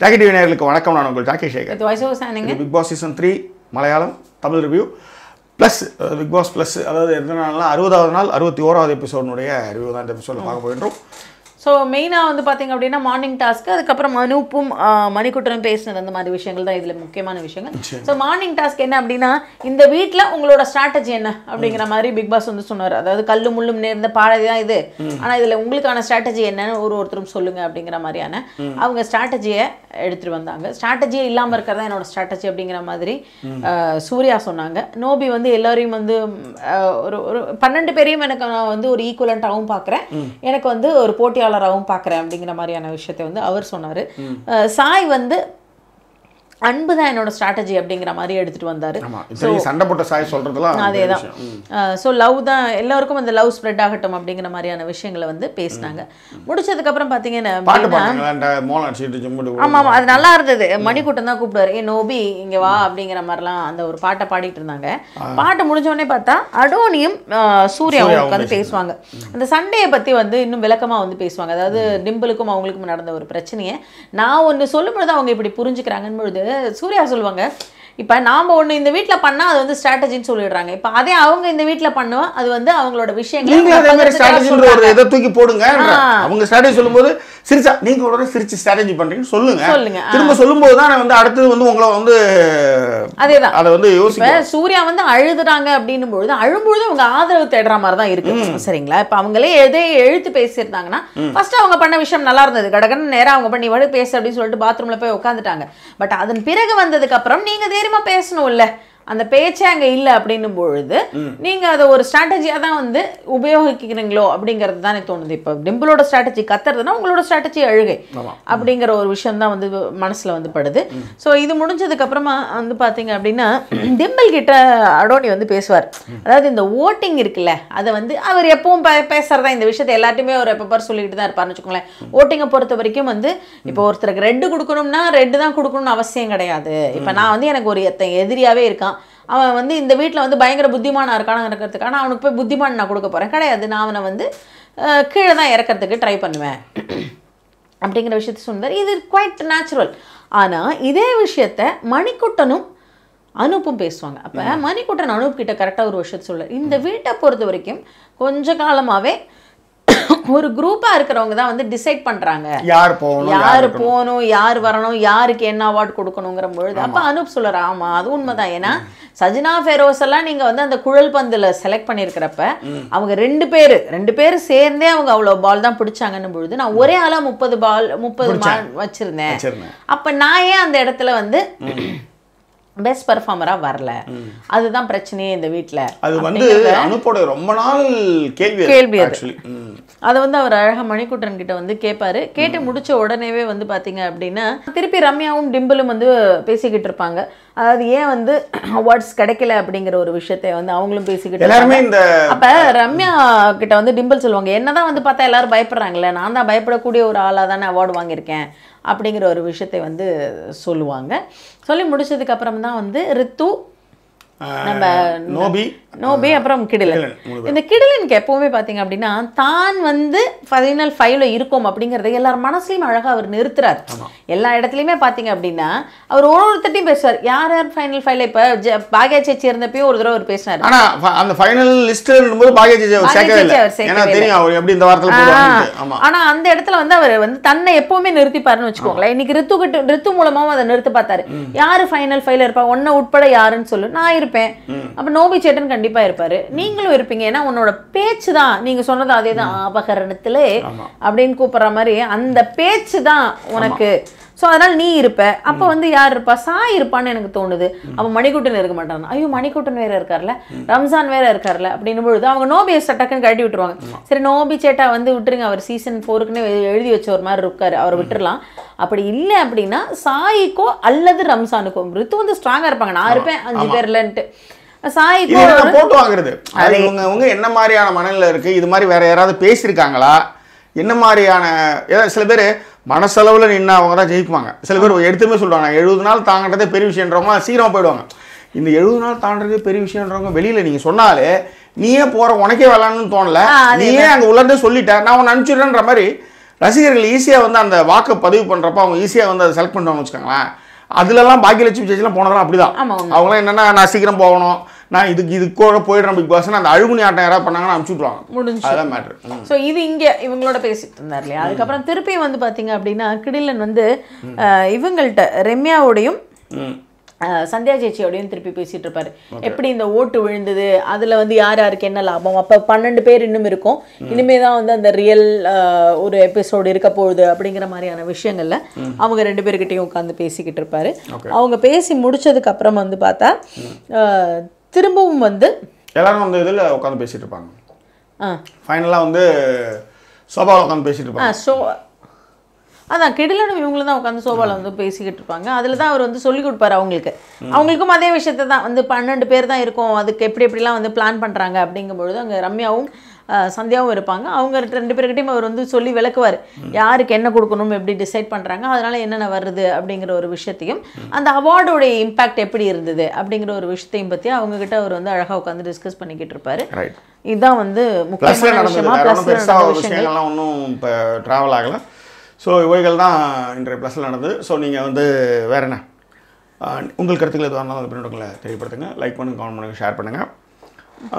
Jackie TV நேர்களுக்கு வணக்கம் நான் உங்கள் Jackie Sekar Bigg Boss season three Malayalam Tamil review plus Bigg Boss plus அதாவது எந்த நாள்னா அறுபதாவது நாள் அறுபத்தி ஓராவது எபிசோடனுடைய ரிவ்யூ தான் இந்த எபிசோடில் பார்க்க போகின்றோம் ஸோ மெயினாக வந்து பார்த்திங்க அப்படின்னா மார்னிங் டாஸ்க்கு அதுக்கப்புறம் அனுப்பும் மணிக்குட்டனும் பேசினது அந்த மாதிரி விஷயங்கள் தான் இதில் முக்கியமான விஷயங்கள் ஸோ மார்னிங் டாஸ்க் என்ன அப்படின்னா இந்த வீட்டில் உங்களோட ஸ்ட்ராட்டஜி என்ன அப்படிங்கிற மாதிரி பிக் பாஸ் வந்து சொன்னார் அதாவது கல்லு முள்ளும் நேர்ந்த பாடதி தான் இது ஆனால் இதில் உங்களுக்கான ஸ்ட்ராட்டஜி என்னன்னு ஒரு ஒருத்தரும் சொல்லுங்கள் அப்படிங்கிற மாதிரியான அவங்க ஸ்ட்ராட்டஜியை எடுத்துகிட்டு வந்தாங்க ஸ்ட்ராட்டஜியே இல்லாமல் இருக்கிறதா என்னோட ஸ்ட்ராட்டஜி அப்படிங்கிற மாதிரி சூர்யா சொன்னாங்க நோபி வந்து எல்லோரையும் வந்து ஒரு ஒரு பன்னெண்டு பேரையும் எனக்கு நான் வந்து ஒரு ஈக்குவலண்ட்டாகவும் பார்க்குறேன் எனக்கு வந்து ஒரு போட்டியாளர் கலராகவும் பார்க்குறேன் அப்படிங்கிற மாதிரியான விஷயத்தை வந்து அவர் சொன்னார் சாய் வந்து அன்பு தான் என்னோட ஸ்ட்ராட்டஜி அப்படிங்கிற மாதிரி எடுத்துட்டு வந்தாரு சண்டை போட்ட சாய் சொல்றதுலாம் அதே தான் ஸோ லவ் தான் எல்லாருக்கும் அந்த லவ் ஸ்ப்ரெட் ஆகட்டும் அப்படிங்கிற மாதிரியான விஷயங்களை வந்து பேசினாங்க முடிச்சதுக்கப்புறம் பார்த்தீங்கன்னா ஆமாம் ஆமாம் அது நல்லா இருந்தது மணிக்கூட்டம் தான் கூப்பிடுவார் ஏ நோபி இங்க வா அப்படிங்கிற மாதிரிலாம் அந்த ஒரு பாட்டை பாடிட்டு இருந்தாங்க பாட்டு உடனே பார்த்தா அடோனியும் சூர்யாவும் உட்காந்து பேசுவாங்க அந்த சண்டையை பத்தி வந்து இன்னும் விளக்கமா வந்து பேசுவாங்க அதாவது டிம்பிளுக்கும் அவங்களுக்கும் நடந்த ஒரு பிரச்சனையை நான் ஒன்று சொல்லும்பொழுது அவங்க இப்படி புரிஞ்சுக்கிறாங்கன்னு பொழுது சூர்யா சொல்லுவாங்க இப்போ நாம் ஒன்று இந்த வீட்டில் பண்ணால் அது வந்து ஸ்ட்ராட்டஜின்னு சொல்லிடுறாங்க இப்போ அதே அவங்க இந்த வீட்டில் பண்ணுவோம் அது வந்து அவங்களோட விஷயங்கள் நீங்களும் ஒரு இதை தூக்கி போடுங்க அவங்க ஸ்ட்ராட்டஜி சொல்லும்போது சிரிச்சா நீங்க உடனே சிரிச்சு ஸ்ட்ராட்டஜி பண்றீங்கன்னு சொல்லுங்க சொல்லுங்க திரும்ப சொல்லும்போது தான் வந்து அடுத்தது வந்து உங்களை வந்து அதேதான் அதை வந்து யோசிப்ப சூர்யா வந்து அழுதுறாங்க அப்படின்னும் பொழுது அழும்பொழுது அவங்க ஆதரவு தேடுற மாதிரி தான் இருக்கு சரிங்களா இப்போ அவங்களே எதை எழுத்து பேசியிருந்தாங்கன்னா ஃபர்ஸ்ட் அவங்க பண்ண விஷயம் நல்லா இருந்தது கடகன் நேரம் அவங்க பண்ணி வடு பேசு அப்படின்னு சொல்லிட்டு பாத்ரூம்ல போய் உட்காந்துட்டாங்க பட் அதன் பிறகு வந்ததுக்கு அப்புறம் நீங்க தேர் அதிசயமாக பேசணும் இல்லை அந்த பேச்சே அங்கே இல்லை அப்படின்னும் பொழுது நீங்கள் அதை ஒரு ஸ்ட்ராட்டஜியாக தான் வந்து உபயோகிக்கிறீங்களோ அப்படிங்கிறது தான் எனக்கு தோணுது இப்போ டிம்பிளோட ஸ்ட்ராட்டஜி கத்துறதுனா உங்களோட ஸ்ட்ராட்டஜி அழுகை அப்படிங்கிற ஒரு விஷயம் தான் வந்து மனசில் வந்து படுது ஸோ இது முடிஞ்சதுக்கப்புறமா வந்து பார்த்தீங்க அப்படின்னா டிம்பிள் கிட்ட அடோனி வந்து பேசுவார் அதாவது இந்த ஓட்டிங் இருக்குல்ல அதை வந்து அவர் எப்பவும் பேசுறதா இந்த விஷயத்த எல்லாத்தையுமே அவர் எப்போ சொல்லிக்கிட்டு தான் இருப்பார்னு வச்சுக்கோங்களேன் ஓட்டிங்கை பொறுத்த வரைக்கும் வந்து இப்போ ஒருத்தருக்கு ரெட்டு கொடுக்கணும்னா ரெட்டு தான் கொடுக்கணும்னு அவசியம் கிடையாது இப்போ நான் வந்து எனக்கு ஒரு எத்தனை எதிரியாகவே இருக்கான் அவன் வந்து இந்த வீட்டில் வந்து பயங்கர புத்திமானாக இருக்கான இருக்கிறதுக்கான அவனுக்கு போய் புத்திமான் நான் கொடுக்க போகிறேன் கிடையாது நான் அவனை வந்து கீழே தான் இறக்கிறதுக்கு ட்ரை பண்ணுவேன் அப்படிங்கிற விஷயத்த சொன்னார் இது குவைட் நேச்சுரல் ஆனால் இதே விஷயத்த மணிக்குட்டனும் அனுப்பும் பேசுவாங்க அப்போ மணிக்குட்டன் அனுப் கரெக்டாக ஒரு விஷயத்த சொல்ல இந்த வீட்டை பொறுத்த வரைக்கும் கொஞ்ச காலமாகவே ஒரு குரூப்பா இருக்கிறவங்க தான் வந்து டிசைட் பண்றாங்க யார் போகணும் யார் போகணும் யார் வரணும் யாருக்கு என்ன அவார்டு கொடுக்கணுங்கிற பொழுது அப்போ அனுப் சொல்லுற ஆமா அது உண்மைதான் ஏன்னா சஜினா ஃபெரோஸ் எல்லாம் நீங்க வந்து அந்த குழல் பந்துல செலக்ட் பண்ணியிருக்கிறப்ப அவங்க ரெண்டு பேர் ரெண்டு பேர் சேர்ந்தே அவங்க அவ்வளவு பால் தான் பிடிச்சாங்கன்னு பொழுது நான் ஒரே ஆளா முப்பது பால் முப்பது வச்சிருந்தேன் அப்ப நான் ஏன் அந்த இடத்துல வந்து பெஸ்ட் பெர்ஃபார்மராக வரல அதுதான் பிரச்சனையே இந்த வீட்டில் அது வந்து அனுப்போட ரொம்ப நாள் கேள்வி கேள்வி ஆக்சுவலி அதை வந்து அவர் அழகாக மணிக்கூட்டன் கிட்ட வந்து கேட்பாரு கேட்டு முடிச்ச உடனே வந்து பார்த்தீங்க அப்படின்னா திருப்பி ரம்யாவும் டிம்பிளும் வந்து பேசிக்கிட்டு இருப்பாங்க அதாவது ஏன் வந்து அவார்ட்ஸ் கிடைக்கல அப்படிங்கிற ஒரு விஷயத்தை வந்து அவங்களும் பேசிக்கிட்டு எல்லாருமே இந்த அப்ப ரம்யா கிட்ட வந்து டிம்பிள் சொல்லுவாங்க என்னதான் வந்து பார்த்தா எல்லாரும் பயப்படுறாங்களே நான் தான் பயப்படக்கூடிய ஒரு ஆளாக தானே அவார்டு வாங்கியிருக்கேன் அப்படிங்கிற ஒரு விஷயத்தை வந்து சொல்லுவாங்க சொல்லி முடிச்சதுக்கு அப்புறம் தான் வந்து ரித்து நம்ம நோபி நோபே அப்புறம் கிடலன் இந்த கிடலனுக்கு எப்பவுமே பார்த்தீங்க அப்படின்னா தான் வந்து ஃபைனல் ஃபைவ்ல இருக்கோம் அப்படிங்கிறத எல்லார் மனசுலையும் அழகாக அவர் நிறுத்துறாரு எல்லா இடத்துலையுமே பார்த்தீங்க அப்படின்னா அவர் ஒரு ஒருத்தட்டையும் பேசுவார் யார் யார் ஃபைனல் ஃபைவ்ல இப்போ பாகியா சேச்சி இருந்தப்பையும் ஒரு தடவை அவர் பேசினார் ஆனால் அந்த ஃபைனல் லிஸ்ட்டில் இருக்கும்போது பாகே சேச்சி அவர் சேர்க்கவே அவர் எப்படி இந்த வாரத்தில் ஆனால் அந்த இடத்துல வந்து அவர் வந்து தன்னை எப்பவுமே நிறுத்திப்பார்னு வச்சுக்கோங்களேன் இன்னைக்கு ரித்து கிட்ட ரித்து மூலமாவும் அதை நிறுத்தி பார்த்தாரு யார் ஃபைனல் ஃபைவ்ல இருப்பா ஒன்னை உட்பட யாருன்னு சொல்லு நான் இருப்பேன் அப்போ நோபி சேட்டன் கண்டிப்பாக கண்டிப்பாக இருப்பாரு நீங்களும் இருப்பீங்க ஏன்னா உன்னோட பேச்சு தான் நீங்கள் சொன்னது அதே தான் அபகரணத்தில் அப்படின்னு கூப்பிட்ற மாதிரி அந்த பேச்சு தான் உனக்கு ஸோ அதனால் நீ இருப்ப அப்போ வந்து யார் இருப்பா சாய் இருப்பான்னு எனக்கு தோணுது அவன் மணிக்கூட்டன் இருக்க மாட்டான் ஐயோ மணிக்கூட்டன் வேற இருக்கார்ல ரம்ஜான் வேற இருக்கார்ல அப்படின்னு பொழுது அவங்க நோபி சட்டக்குன்னு கழட்டி விட்டுருவாங்க சரி நோபி சேட்டா வந்து விட்டுருங்க அவர் சீசன் ஃபோருக்குன்னு எழுதி வச்ச ஒரு மாதிரி இருக்காரு அவரை விட்டுருலாம் அப்படி இல்லை அப்படின்னா சாய்க்கோ அல்லது ரம்சானுக்கோ ரித்து வந்து ஸ்ட்ராங்காக இருப்பாங்க நான் இருப்பேன் அஞ்சு பேர்லன்ட்டு போட்டு வாங்குறது அது இவங்க இவங்க என்ன மாதிரியான மனநிலை இருக்கு இது மாதிரி வேற யாராவது பேசியிருக்காங்களா என்ன மாதிரியான ஏதாவது சில பேர் மனசளவில் நின்று அவங்க தான் ஜெயிப்பாங்க சில பேர் எடுத்துமே சொல்லுவாங்க எழுபது நாள் தாங்கன்றதே பெரிய விஷயன்றவங்க சீக்கிரம் போயிடுவாங்க இந்த எழுபது நாள் தாண்டதே பெரிய விஷயன்றவங்க வெளியில நீங்கள் சொன்னாலே நீயே போகிற உனக்கே வரலான்னு தோணல நீயே அங்கே உள்ளதே சொல்லிட்ட நான் உன்னை அனுப்பிச்சிடுறேன்ற மாதிரி ரசிகர்கள் ஈஸியாக வந்து அந்த வாக்கு பதிவு பண்ணுறப்ப அவங்க ஈஸியாக வந்து அதை செலக்ட் பண்ணுவாங்கன்னு வச்சுக்கோங்களேன் அதுலலாம் பாக்கிய லட்சுமி சேச்சிலாம் போனதெல்லாம் அப்படிதான் அவங்களாம் என்னென்னா நான் சீக்கிரம் போகணும் நான் இதுக்கு இது கூட போயிடுறேன் பிக் பாஸ் அந்த அழுகுனி ஆட்டம் யாராவது பண்ணாங்கன்னா அமுச்சு விட்ருவாங்க முடிஞ்சு அதான் மேட்ரு ஸோ இது இங்கே இவங்களோட பேசிட்டு இருந்தார் இல்லையா அதுக்கப்புறம் திருப்பி வந்து பார்த்தீங்க அப்படின்னா கிடிலன் வந்து இவங்கள்ட்ட ரெம்யாவோடையும் சந்தியா சேச்சியோடையும் திருப்பி பேசிட்டு இருப்பாரு எப்படி இந்த ஓட்டு விழுந்தது அதுல வந்து யார் யாருக்கு என்ன லாபம் அப்ப பன்னெண்டு பேர் இன்னும் இருக்கும் இனிமேதான் தான் வந்து அந்த ரியல் ஒரு எபிசோடு இருக்க போகுது அப்படிங்கிற மாதிரியான விஷயங்கள்ல அவங்க ரெண்டு பேர்கிட்டையும் உட்காந்து பேசிக்கிட்டு இருப்பாரு அவங்க பேசி முடிச்சதுக்கு அப்புறம் வந்து பார்த்தா திரும்பவும் வந்து எல்லாரும் வந்து இதில் உட்காந்து பேசிட்டு இருப்பாங்க ஃபைனலாக வந்து சோபாவில் உட்காந்து பேசிட்டு இருப்பாங்க ஸோ அதான் கெடிலனும் இவங்களும் தான் உட்காந்து சோபாவில் வந்து பேசிக்கிட்டு இருப்பாங்க அதில் தான் அவர் வந்து சொல்லிக் கொடுப்பாரு அவங்களுக்கு அவங்களுக்கும் அதே விஷயத்த தான் வந்து பன்னெண்டு பேர் தான் இருக்கும் அதுக்கு எப்படி எப்படிலாம் வந்து பிளான் பண்ணுறாங்க அப்படிங்கும்பொழுது அங்கே ரம்யாவும் சந்தியாவும் இருப்பாங்க அவங்க ரெண்டு பேர்கிட்டையும் அவர் வந்து சொல்லி விளக்குவார் யாருக்கு என்ன கொடுக்கணும் எப்படி டிசைட் பண்ணுறாங்க அதனால் என்னென்ன வருது அப்படிங்கிற ஒரு விஷயத்தையும் அந்த அவார்டோடைய இம்பேக்ட் எப்படி இருந்தது அப்படிங்கிற ஒரு விஷயத்தையும் பற்றி அவங்ககிட்ட அவர் வந்து அழகாக உட்காந்து டிஸ்கஸ் பண்ணிக்கிட்டு இருப்பார் இதுதான் வந்து முக்கியமான விஷயமா ஒன்றும் இப்போ ட்ராவல் ஆகலை ஸோ இவைகள் தான் இன்றைய ப்ளஸில் நடந்தது ஸோ நீங்கள் வந்து வேறு என்ன உங்கள் கருத்துக்கள் எதுவாக இருந்தாலும் அதை பின்னோட்டங்களை தெரியப்படுத்துங்க லைக் பண்ணுங்கள் கமெண்ட் பண்ணுங்கள் ஷேர் பண்ணுங்கள்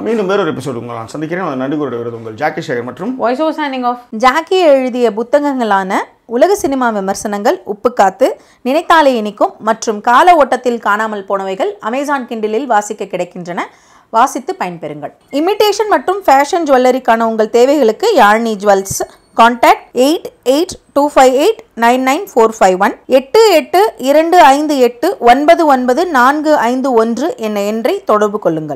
மீண்டும் வேறொரு எபிசோடு உங்களால் சந்திக்கிறேன் நடுவருடைய விருது உங்கள் ஜாக்கி சேகர் மற்றும் voice over signing off Jackie எழுதிய புத்தகங்களான உலக சினிமா விமர்சனங்கள் உப்புக்காத்து நினைத்தாலே இனிக்கும் மற்றும் கால ஓட்டத்தில் காணாமல் போனவைகள் அமேசான் கிண்டிலில் வாசிக்க கிடைக்கின்றன வாசித்து பயன்பெறுங்கள் இமிட்டேஷன் மற்றும் ஃபேஷன் ஜுவல்லரிக்கான உங்கள் தேவைகளுக்கு Yazhni jewels contact eight eight two five eight nine nine four five one எட்டு எட்டு இரண்டு ஐந்து எட்டு ஒன்பது ஒன்பது நான்கு ஐந்து ஒன்று என்ற எண்ணை தொடர்பு கொள்ளுங்கள்